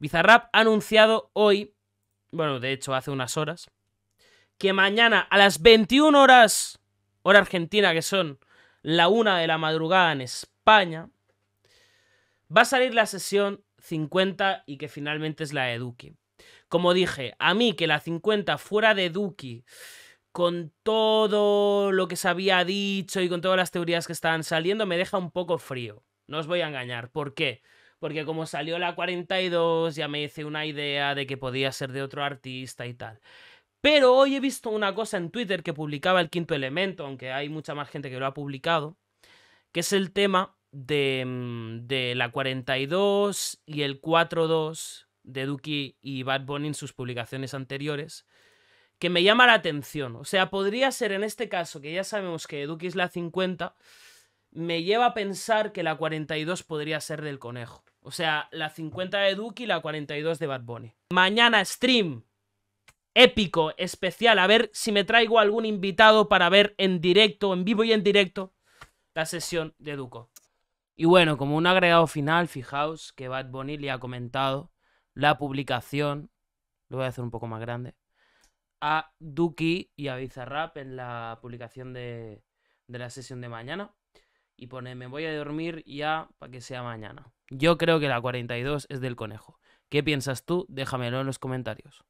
Bizarrap ha anunciado hoy, bueno, de hecho hace unas horas, que mañana a las 21 horas, hora argentina, que son la una de la madrugada en España, va a salir la sesión 50 y que finalmente es la de Duki. Como dije, a mí que la 50 fuera de Duki, con todo lo que se había dicho y con todas las teorías que estaban saliendo, me deja un poco frío. No os voy a engañar. ¿Por qué? porque como salió la 42 ya me hice una idea de que podía ser de otro artista y tal. Pero hoy he visto una cosa en Twitter que publicaba el quinto elemento, aunque hay mucha más gente que lo ha publicado, que es el tema de, mm, de la 42 y el 4-2 de Duki y Bad Bunny en sus publicaciones anteriores, que me llama la atención. O sea, podría ser en este caso, que ya sabemos que Duki es la 50, me lleva a pensar que la 42 podría ser del conejo. O sea, la 50 de Duki y la 42 de Bad Bunny. Mañana stream épico, especial. A ver si me traigo algún invitado para ver en directo, en vivo y en directo, la sesión de Duco. Y bueno, como un agregado final, fijaos que Bad Bunny le ha comentado la publicación, lo voy a hacer un poco más grande, a Duki y a Bizarrap en la publicación de, de la sesión de mañana y pone me voy a dormir ya para que sea mañana. Yo creo que la 42 es del conejo. ¿Qué piensas tú? Déjamelo en los comentarios.